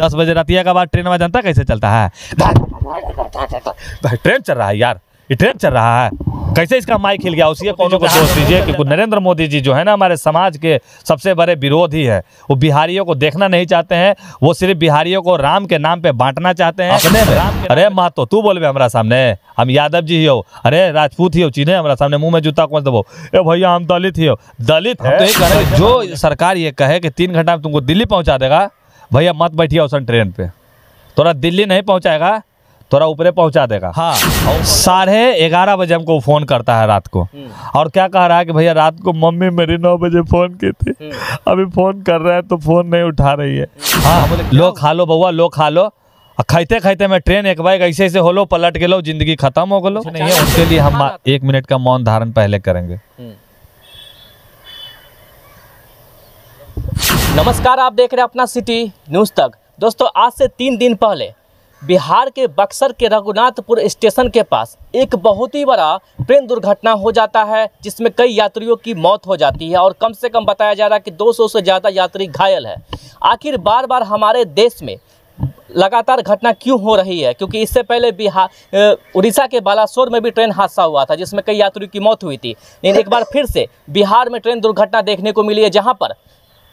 दस बजे रतिया के बाद ट्रेन में जनता कैसे चलता है ट्रेन चल रहा है यार ये ट्रेन चल रहा है कैसे इसका माइक हिल गया उसी को दोष दीजिए कि नरेंद्र मोदी जी जो है ना हमारे समाज के सबसे बड़े विरोधी है वो बिहारियों को देखना नहीं चाहते हैं वो सिर्फ बिहारियों को राम के नाम पे बांटना चाहते हैं अपने में अरे महतो तू बोलवे हमारा सामने हम यादव जी ही हो अरे राजपूत ही हो चीने हमारा सामने मुंह में जूता कौन दबो ए भैया हम दलित ही हो दलित तो जो सरकार ये कहे कि तीन घंटा में तुमको दिल्ली पहुंचा देगा भैया मत बैठिए उस ट्रेन पे तोरा दिल्ली नहीं पहुंचाएगा थोड़ा ऊपरे पहुंचा देगा हाँ साढ़े ग्यारह बजे हमको फोन करता है रात को हम्म। और क्या कह रहा है कि भैया रात को मम्मी मेरी नौ बजे फोन की थी हम्म। अभी फोन कर रहा है तो फोन नहीं उठा रही है हम्म। हाँ, हाँ लो खा लो बउआ लो खा लो खाते खाते मैं ट्रेन एक बाइक ऐसे ऐसे हो लो पलट के लो जिंदगी खत्म हो गलो उसके लिए हम हाँ, एक मिनट का मौन धारण पहले करेंगे नमस्कार आप देख रहे हैं अपना सिटी न्यूज़ तक दोस्तों आज से तीन दिन पहले बिहार के बक्सर के रघुनाथपुर स्टेशन के पास एक बहुत ही बड़ा ट्रेन दुर्घटना हो जाता है जिसमें कई यात्रियों की मौत हो जाती है और कम से कम बताया जा रहा है कि 200 से ज़्यादा यात्री घायल है आखिर बार बार हमारे देश में लगातार घटना क्यों हो रही है क्योंकि इससे पहले बिहार उड़ीसा के बालासोर में भी ट्रेन हादसा हुआ था जिसमें कई यात्रियों की मौत हुई थी लेकिन एक बार फिर से बिहार में ट्रेन दुर्घटना देखने को मिली है जहाँ पर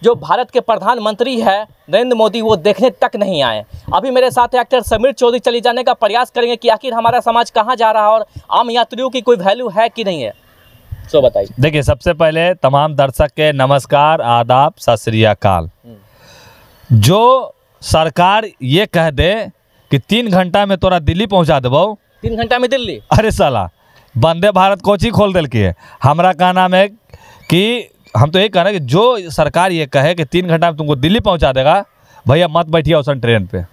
जो भारत के प्रधानमंत्री है नरेंद्र मोदी वो देखने तक नहीं आए अभी मेरे साथ एक्टर समीर चौधरी चले जाने का प्रयास करेंगे कि आखिर हमारा समाज कहाँ जा रहा है और आम यात्रियों की कोई वैल्यू है कि नहीं है सो बताइए देखिए सबसे पहले तमाम दर्शक के नमस्कार आदाब सत हम्म। जो सरकार ये कह दे कि तीन घंटा में तोरा दिल्ली पहुँचा देबो तीन घंटा में दिल्ली अरे साला वंदे भारत कोची खोल दिल्क है हमारा कहना है कि हम तो यही कह रहे हैं कि जो सरकार ये कहे कि तीन घंटा में तुमको दिल्ली पहुंचा देगा भैया मत बैठिए उस ट्रेन पे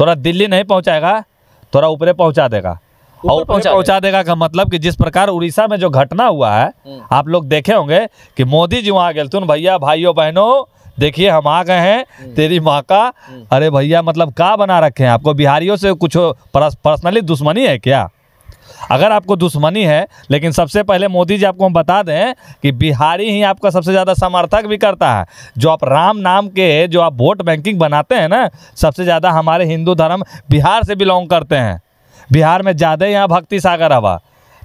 थोड़ा दिल्ली नहीं पहुंचाएगा थोड़ा ऊपरे पहुंचा देगा और पहुंचा, पहुंचा देगा का मतलब कि जिस प्रकार उड़ीसा में जो घटना हुआ है हम्म। आप लोग देखे होंगे कि मोदी जी वहाँ गए थे भैया भाइयों बहनों देखिए हम आ गए हैं हम्म। तेरी माँ का हम्म। अरे भैया मतलब का बना रखे हैं आपको बिहारियों से कुछ पर्सनली दुश्मनी है क्या अगर आपको दुश्मनी है लेकिन सबसे पहले मोदी जी आपको हम बता दें कि बिहारी ही आपका सबसे ज़्यादा समर्थक भी करता है जो आप राम नाम के जो आप वोट बैंकिंग बनाते हैं ना सबसे ज़्यादा हमारे हिंदू धर्म बिहार से बिलोंग करते हैं बिहार में ज़्यादा यहाँ भक्ति सागर हवा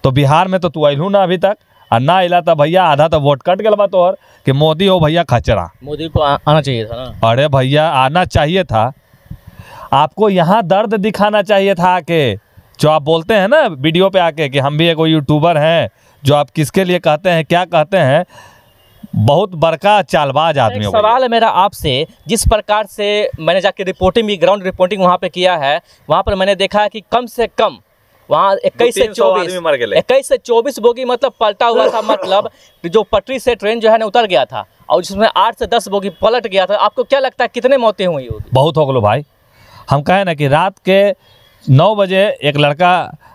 तो बिहार में तो तू अलू ना अभी तक और ना अला तो भैया आधा तो वोट कट गया तो और कि मोदी हो भैया खचरा मोदी को आ, आना चाहिए था ना अरे भैया आना चाहिए था आपको यहाँ दर्द दिखाना चाहिए था आके जो आप बोलते हैं ना वीडियो पे आके कि हम भी एगो यूट्यूबर हैं जो आप किसके लिए कहते हैं क्या कहते हैं बहुत बड़का चालबाज आदमी हो सवाल है मेरा आपसे जिस प्रकार से मैंने जाके रिपोर्टिंग भी ग्राउंड रिपोर्टिंग वहाँ पे किया है वहाँ पर मैंने देखा है कि कम से कम वहाँ इक्कीस से चौबीस इक्कीस से चौबीस बोगी मतलब पलटा हुआ था मतलब जो पटरी से ट्रेन जो है ना उतर गया था और जिसमें आठ से दस बोगी पलट गया था आपको क्या लगता है कितने मौतें हुई होगी बहुत हो गलो भाई हम कहें ना कि रात के नौ बजे एक लड़का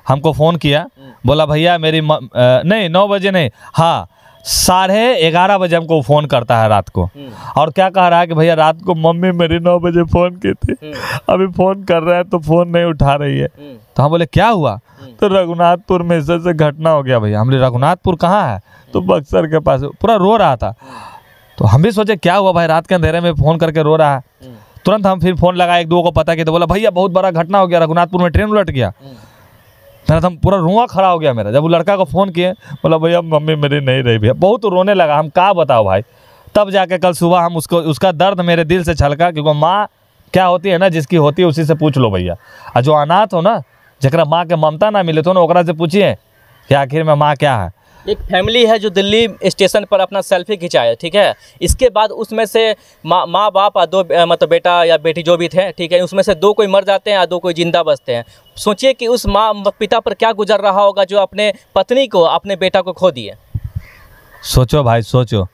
हमको फ़ोन किया बोला भैया मेरी म, आ, नहीं नौ बजे नहीं हाँ साढ़े ग्यारह बजे हमको फ़ोन करता है रात को हम्म। और क्या कह रहा है कि भैया रात को मम्मी मेरी नौ बजे फ़ोन की थी हम्म। अभी फ़ोन कर रहा है तो फ़ोन नहीं उठा रही है हम्म। तो हम बोले क्या हुआ तो रघुनाथपुर में से से घटना हो गया भैया हमने रघुनाथपुर कहाँ है तो बक्सर के पास पूरा रो रहा था तो हम भी सोचे क्या हुआ भाई रात के अंधेरे में फ़ोन करके रो रहा है तुरंत हम फिर फोन लगाए एक दो को पता किया तो बोला भैया बहुत बड़ा घटना हो गया रघुनाथपुर में ट्रेन उलट गया मेरा तो पूरा रुआ खड़ा हो गया मेरा जब वो लड़का को फ़ोन किए बोला भैया मम्मी मेरी नहीं रही भैया बहुत रोने लगा हम कहा बताओ भाई तब जाके कल सुबह हम उसको उसका दर्द मेरे दिल से छलका क्योंकि माँ क्या होती है ना जिसकी होती है उसी से पूछ लो भैया और जो अनाथ हो ना जरा माँ के ममता ना मिले तो ना से पूछिए कि आखिर में माँ क्या है एक फैमिली है जो दिल्ली स्टेशन पर अपना सेल्फी खिंचाए ठीक है इसके बाद उसमें से माँ मा बाप और दो मतलब बेटा या बेटी जो भी थे ठीक है उसमें से दो कोई मर जाते हैं या दो कोई जिंदा बचते हैं सोचिए कि उस माँ पिता पर क्या गुजर रहा होगा जो अपने पत्नी को अपने बेटा को खो दिए सोचो भाई सोचो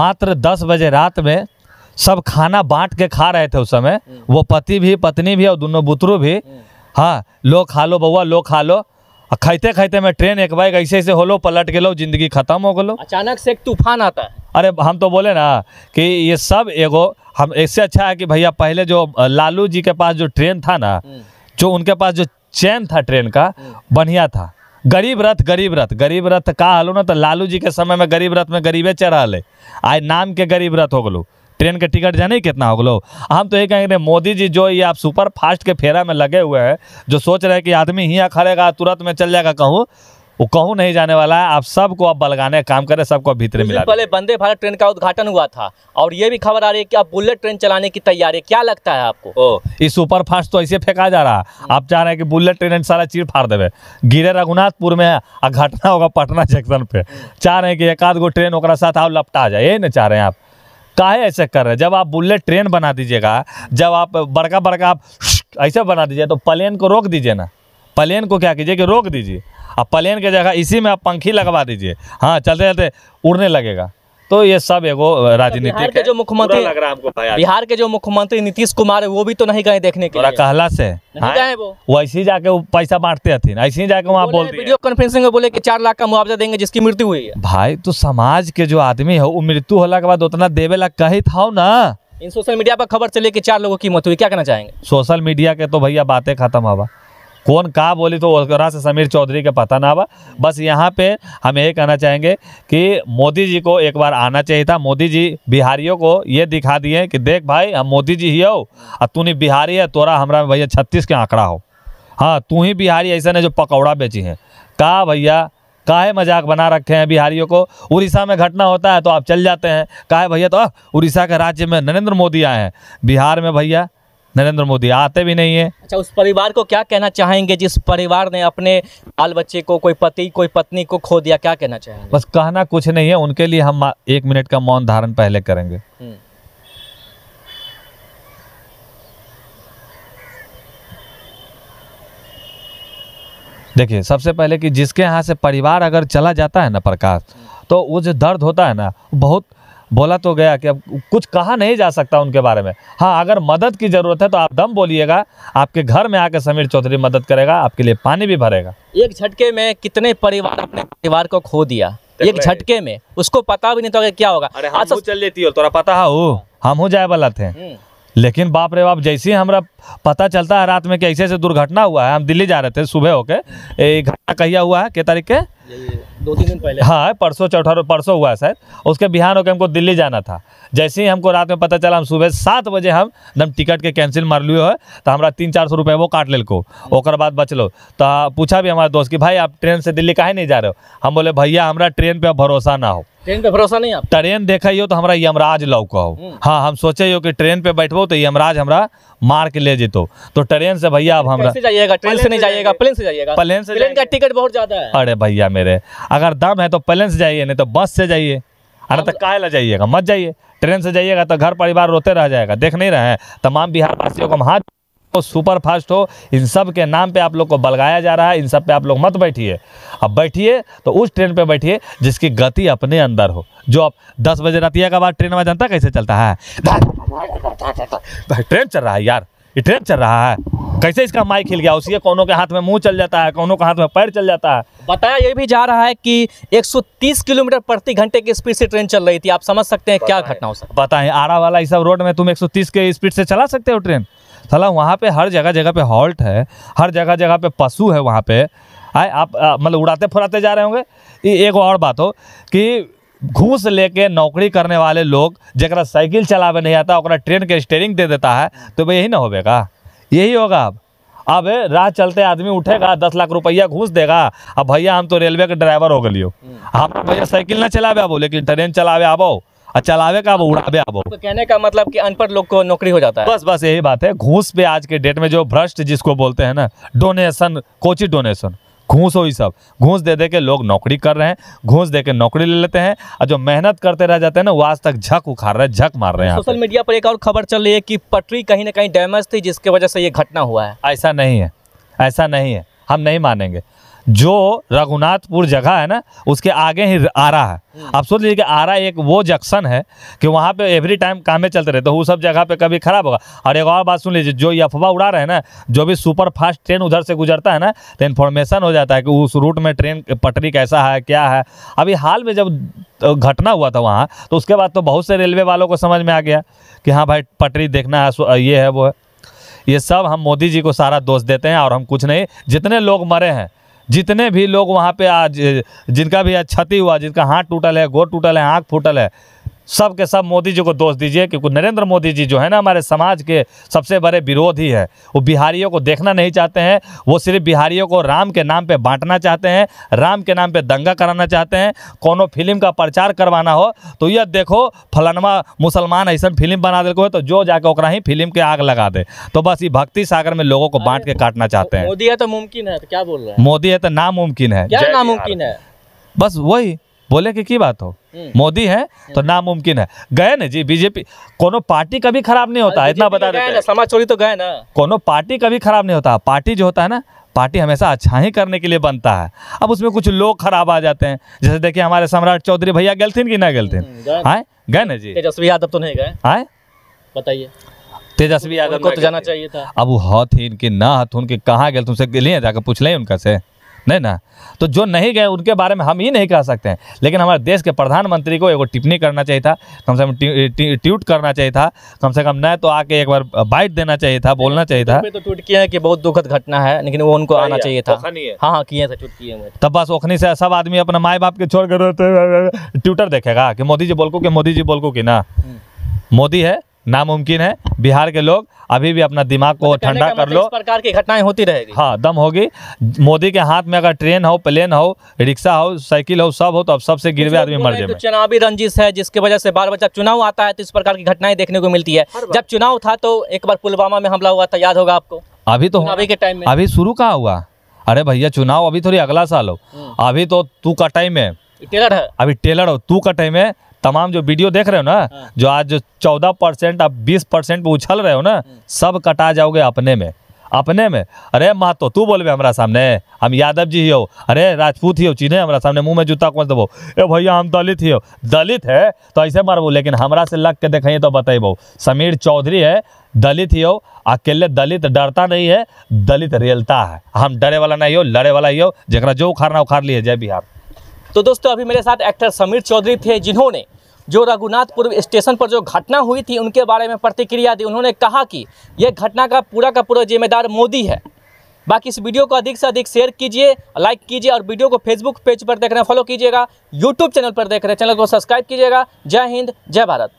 मात्र दस बजे रात में सब खाना बांट के खा रहे थे उस समय हम्म। वो पति भी पत्नी भी और दोनों बुतरू भी हम्म। हाँ लो खा लो बउआ लो खा लो खाते खाते में ट्रेन एक बाइक ऐसे ऐसे होलो पलट गलो जिंदगी खत्म हो गलो अचानक से एक तूफान आता है अरे हम तो बोले ना कि ये सब एगो हम इससे अच्छा है कि भैया पहले जो लालू जी के पास जो ट्रेन था ना हम्म। जो उनके पास जो चैन था ट्रेन का हम्म। बढ़िया था गरीब रथ गरीब रथ गरीब रथ का हलो ना तो लालू जी के समय में गरीब रथ में गरीबे चढ़ा है आए नाम के गरीब रथ हो गलो ट्रेन का टिकट जाने कितना हो गलो हम तो ये कहेंगे मोदी जी जो ये आप सुपर फास्ट के फेरा में लगे हुए हैं जो सोच रहे हैं कि आदमी यहाँ खड़ेगा तुरंत में चल जाएगा कहूँ वो कहूँ नहीं जाने वाला है आप सबको आप बलगाने काम करें सबको भीतर मिला पहले वंदे भारत ट्रेन का उद्घाटन हुआ था और ये भी खबर आ रही है कि आप बुलेट ट्रेन चलाने की तैयारी क्या लगता है आपको ओ ये सुपर फास्ट तो ऐसे फेंका जा रहा है आप चाह रहे हैं कि बुलेट ट्रेन सारा चीर फाड़ देवे गिरे रघुनाथपुर में घटना होगा पटना जंक्शन पे चाह रहे हैं कि एक आध गो ट्रेन साथ और लपटा जाए यही ना चाह रहे हैं आप काहे ऐसे कर रहे हैं जब आप बुलेट ट्रेन बना दीजिएगा जब आप बड़का बड़का आप ऐसे बना दीजिए तो प्लेन को रोक दीजिए ना प्लेन को क्या कीजिए कि रोक दीजिए अब प्लेन की जगह इसी में आप पंखी लगवा दीजिए हाँ चलते चलते उड़ने लगेगा तो ये सब एगो मतलब राजनीतिक के जो मुख्यमंत्री लग रहा आपको बिहार के जो मुख्यमंत्री नीतीश कुमार है वो भी तो नहीं गए देखने के लिए कहला से हाँ। वैसे ही जाके पैसा बांटते थे ऐसे ही जाके वहाँ बोल वीडियो कॉन्फ्रेंसिंग में बोले की चार लाख का मुआवजा देंगे जिसकी मृत्यु हुई है भाई तो समाज के जो आदमी है वो मृत्यु होला के बाद उतना देवे ला कही था ना इन सोशल मीडिया पर खबर चले कि चार लोगों की मौत हुई क्या कहना चाहेंगे सोशल मीडिया के तो भैया बातें खत्म हवा कौन कहा बोली तो वकरा से समीर चौधरी का पता ना हुआ बस यहाँ पे हम यही कहना चाहेंगे कि मोदी जी को एक बार आना चाहिए था मोदी जी बिहारियों को ये दिखा दिए कि देख भाई हम मोदी जी ही हो और तू नहीं बिहारी है तोरा हमारा भैया छत्तीस के आंकड़ा हो हाँ तू ही बिहारी ऐसा ने जो पकौड़ा बेची है कहा भैया काहे मजाक बना रखे हैं बिहारियों को उड़ीसा में घटना होता है तो आप चल जाते हैं काहे भैया तो उड़ीसा के राज्य में नरेंद्र मोदी आए हैं बिहार में भैया नरेंद्र मोदी आते भी नहीं है अच्छा उस परिवार को क्या कहना चाहेंगे जिस परिवार ने अपने बाल बच्चे को कोई पति कोई पत्नी को खो दिया क्या कहना चाहेंगे बस कहना कुछ नहीं है उनके लिए हम एक मिनट का मौन धारण पहले करेंगे हम्म। देखिए सबसे पहले कि जिसके यहाँ से परिवार अगर चला जाता है ना प्रकाश तो वो जो दर्द होता है ना बहुत बोला तो गया कि अब कुछ कहा नहीं जा सकता उनके बारे में हाँ अगर मदद की ज़रूरत है तो आप दम बोलिएगा आपके घर में आके समीर चौधरी मदद करेगा आपके लिए पानी भी भरेगा एक झटके में कितने परिवार अपने परिवार को खो दिया एक झटके में उसको पता भी नहीं तो क्या होगा अरे हम अच्छा चल लेती हो तोरा पता हो हम हो जाए वाला थे हम्म। लेकिन बाप रे बाप जैसे ही हमारा पता चलता है रात में कैसे ऐसे दुर्घटना हुआ है हम दिल्ली जा रहे थे सुबह होके घटना कहिया हुआ है क्या तारीख के दो तीन दिन पहले हाँ परसों चौथा परसों हुआ है शायद उसके बिहान होकर हमको दिल्ली जाना था जैसे ही हमको रात में पता चला हम सुबह सात बजे हम एकदम टिकट के कैंसिल मार लिए है तो हमारा तीन चार सौ रुपये वो काट लेल को और बाद बचलो तो पूछा भी हमारे दोस्त की भाई आप ट्रेन से दिल्ली काहे नहीं जा रहे हो हम बोले भैया हमारा ट्रेन पर भरोसा ना हो ट्रेन पे भरोसा नहीं आप ट्रेन देखा तो ही हो तो हमारा हम्म। यमराज लौक हो हाँ हम सोचे हो कि ट्रेन पे बैठबो तो यमराज हमारा मार के ले जितो तो ट्रेन से भैया अब हमारा जाइएगा ट्रेन से नहीं जाइएगा प्लेन से जाइएगा प्लेन से प्लेन का टिकट बहुत ज्यादा है अरे भैया मेरे अगर दम है तो प्लेन से जाइए नहीं तो बस से जाइए अरे तो कायला जाइएगा मत जाइए ट्रेन से जाइएगा तो घर परिवार रोते रह जाएगा देख नहीं रहे हैं तमाम बिहार वासियों को हम हाथ हो सुपर फास्ट हो इन सब के नाम पे आप लोग को बलगाया जा रहा है इन सब पे आप लोग मत बैठिए अब बैठिए तो उस ट्रेन पे बैठिए जिसकी गति अपने अंदर हो जो आप दस बजे रतिया के बाद ट्रेन में जनता कैसे चलता है ट्रेन चल रहा है यार ट्रेन चल रहा है कैसे इसका माइक हिल गया उसी कोनों के हाथ में मुंह चल जाता है कोनों के हाथ में पैर चल जाता है बताया ये भी जा रहा है कि 130 किलोमीटर प्रति घंटे की स्पीड से ट्रेन चल रही थी आप समझ सकते हैं क्या घटना हो सकती बताएं आरा वाला इस सब रोड में तुम 130 के स्पीड से चला सकते हो ट्रेन साला वहाँ पे हर जगह जगह पे हॉल्ट है हर जगह जगह पे पशु है वहाँ पे आए आप मतलब उड़ाते फुराते जा रहे होंगे एक और बात हो कि घूस लेके नौकरी करने वाले लोग जरा साइकिल चलावे नहीं आता और ट्रेन के स्टेयरिंग दे देता है तो भाई यही ना होगा यही होगा अब अब राह चलते आदमी उठेगा दस लाख रुपया घूस देगा अब भैया हम तो रेलवे के ड्राइवर हो गलियो हम्म। हम भैया साइकिल ना चलावे आबो लेकिन ट्रेन चलावे आबो और चलावे का उड़ावे आबो तो कहने का मतलब कि अनपढ़ लोग को नौकरी हो जाता है बस बस यही बात है घूस पे आज के डेट में जो भ्रष्ट जिसको बोलते हैं ना डोनेशन कोची डोनेशन घूस ही सब घूस दे दे के लोग नौकरी कर रहे हैं घूस दे के नौकरी ले लेते हैं और जो मेहनत करते रह जाते हैं ना वो आज तक झक उखाड़ रहे हैं झक मार रहे हैं सोशल मीडिया पर एक और खबर चल रही है कि पटरी कहीं ना कहीं डैमेज थी जिसकी वजह से ये घटना हुआ है ऐसा नहीं है ऐसा नहीं है हम नहीं मानेंगे जो रघुनाथपुर जगह है ना उसके आगे ही आरा है हम्म। आप सोच लीजिए कि आरा एक वो जंक्शन है कि वहाँ पे एवरी टाइम कामें चलते रहते तो वो सब जगह पे कभी ख़राब होगा और एक और बात सुन लीजिए जो ये अफवाह उड़ा रहे हैं ना जो भी सुपर फास्ट ट्रेन उधर से गुजरता है ना तो इन्फॉर्मेशन हो जाता है कि उस रूट में ट्रेन पटरी कैसा है क्या है अभी हाल में जब घटना हुआ था वहाँ तो उसके बाद तो बहुत से रेलवे वालों को समझ में आ गया कि हाँ भाई पटरी देखना है ये है वो है ये सब हम मोदी जी को सारा दोष देते हैं और हम कुछ नहीं जितने लोग मरे हैं जितने भी लोग वहाँ पे आज जिनका भी आज क्षति हुआ जिनका हाथ टूटल है गोद टूटल है आँख फूटल है सब के सब मोदी जी को दोष दीजिए क्योंकि नरेंद्र मोदी जी जो है ना हमारे समाज के सबसे बड़े विरोधी है वो बिहारियों को देखना नहीं चाहते हैं वो सिर्फ बिहारियों को राम के नाम पे बांटना चाहते हैं राम के नाम पे दंगा कराना चाहते हैं कोनो फिल्म का प्रचार करवाना हो तो यह देखो फलनवा मुसलमान ऐसा फिल्म बना देते तो जो जाकर ओकरा ही फिल्म के आग लगा दे तो बस ये भक्ति सागर में लोगों को बांट के काटना चाहते हैं मोदी है तो मुमकिन है तो क्या बोल रहे हैं मोदी है तो नामुमकिन है नामुमकिन है बस वही बोले कि की बात हो हम्म। मोदी है तो हम्म। नामुमकिन है गए ना जी बीजेपी कोनो पार्टी कभी खराब नहीं होता हाँ, इतना बता तो देते समाज चोरी तो गए ना कोनो पार्टी कभी खराब नहीं होता पार्टी जो होता है ना पार्टी हमेशा अच्छा ही करने के लिए बनता है अब उसमें कुछ लोग खराब आ जाते हैं जैसे देखिए हमारे सम्राट चौधरी भैया थे कि ना थे हम्म, आए गए ना जी तेजस्वी यादव तो नहीं गए आए बताइए तेजस्वी यादव को तो जाना चाहिए था अब वो हथ इनके ना हथ उनके कहाँ गए तुमसे लिए जाकर पूछ लें उनका से नहीं ना तो जो नहीं गए उनके बारे में हम ही नहीं कह सकते हैं लेकिन हमारे देश के प्रधानमंत्री को एगो टिप्पणी करना चाहिए था कम से कम ट्वीट करना चाहिए था कम से कम न तो आके एक बार बाइट देना चाहिए था बोलना चाहिए था तो ट्वीट किया है कि बहुत दुखद घटना है लेकिन वो उनको आना चाहिए था हाँ हाँ किए थे ट्वीट किए तब बस ओखनी से सब आदमी अपने माए बाप के छोड़ कर ट्विटर देखेगा कि मोदी जी बोलको कि मोदी जी बोलको कि ना हम्म। मोदी है नामुमकिन है बिहार के लोग अभी भी अपना दिमाग को मतलब ठंडा कर मतलब लो इस प्रकार की घटनाएं होती रहेगी हाँ दम होगी मोदी के हाथ में अगर ट्रेन हो प्लेन हो रिक्शा हो साइकिल हो सब हो तो अब सबसे गिरवे आदमी मर जाए चुनावी रंजिश है जिसके वजह से बार बार जब चुनाव आता है तो इस प्रकार की घटनाएं देखने को मिलती है जब चुनाव था तो एक बार पुलवामा में हमला हुआ था याद होगा आपको अभी तो अभी के टाइम में अभी शुरू कहा हुआ अरे भैया चुनाव अभी थोड़ी अगला साल हो हाँ। अभी तो तू का टाइम है टेलर है अभी टेलर हो तू का टाइम है तमाम जो वीडियो देख रहे हो ना हाँ। जो आज जो चौदह परसेंट आप बीस परसेंट पे उछल रहे हो ना हाँ। सब कटा जाओगे अपने में अपने में अरे महतो तू बोलबे हमारा सामने हम यादव जी ही हो अरे राजपूत ही हो चिन्हे हमारा सामने मुंह में जूता कौन देबो ए भैया हम दलित ही हो दलित है तो ऐसे मारबो लेकिन हमारा से लग के देखें तो बताइबो समीर चौधरी है दलित ही हो अकेले दलित डरता नहीं है दलित रेलता है हम डरे वाला नहीं हो लड़े वाला ही हो जरा जो उखाड़ना उखाड़ लिए जय बिहार तो दोस्तों अभी मेरे साथ एक्टर समीर चौधरी थे जिन्होंने जो रघुनाथपुर स्टेशन पर जो घटना हुई थी उनके बारे में प्रतिक्रिया दी उन्होंने कहा कि यह घटना का पूरा का पूरा जिम्मेदार मोदी है बाकी इस वीडियो को अधिक से अधिक शेयर कीजिए लाइक कीजिए और वीडियो को फेसबुक पेज पर देख रहे हैं फॉलो कीजिएगा यूट्यूब चैनल पर देख रहे हैं चैनल को सब्सक्राइब कीजिएगा जय हिंद जय भारत